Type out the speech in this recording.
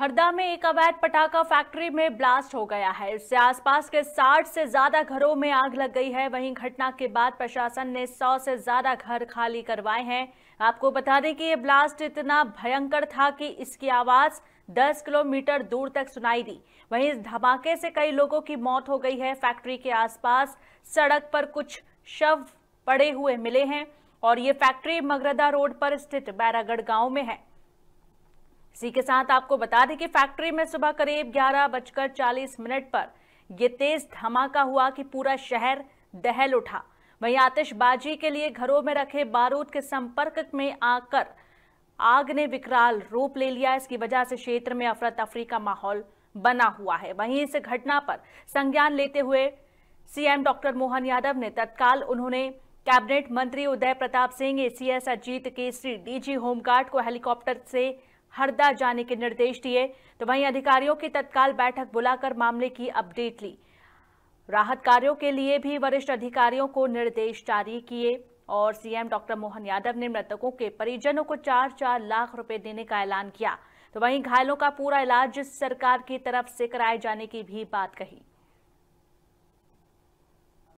हरदा में एक अवैध पटाखा फैक्ट्री में ब्लास्ट हो गया है इससे आसपास के 60 से ज्यादा घरों में आग लग गई है वहीं घटना के बाद प्रशासन ने 100 से ज्यादा घर खाली करवाए हैं आपको बता दें कि ये ब्लास्ट इतना भयंकर था कि इसकी आवाज 10 किलोमीटर दूर तक सुनाई दी वहीं इस धमाके से कई लोगों की मौत हो गई है फैक्ट्री के आसपास सड़क पर कुछ शव पड़े हुए मिले हैं और ये फैक्ट्री मगरदा रोड पर स्थित बैरागढ़ गाँव में है इसी के साथ आपको बता दें कि फैक्ट्री में सुबह करीब ग्यारह बजकर चालीस मिनट पर यह तेज धमाका हुआ कि पूरा शहर दहल उठा वहीं आतिशबाजी के लिए घरों में रखे बारूद के संपर्क में आकर आग ने विकराल रूप ले लिया इसकी वजह से क्षेत्र में अफरा तफरी का माहौल बना हुआ है वहीं इस घटना पर संज्ञान लेते हुए सीएम डॉक्टर मोहन यादव ने तत्काल उन्होंने कैबिनेट मंत्री Uday Pratap Singh ACS Ajit Kesari DG home guard को हेलीकॉप्टर से हरदा जाने के निर्देश दिए तो वहीं अधिकारियों की तत्काल बैठक बुलाकर मामले की अपडेट ली राहत कार्यों के लिए भी वरिष्ठ अधिकारियों को निर्देश जारी किए और सीएम डॉक्टर मोहन यादव ने मृतकों के परिजनों को चार चार लाख रुपए देने का ऐलान किया तो वहीं घायलों का पूरा इलाज सरकार की तरफ से कराए जाने की भी बात कही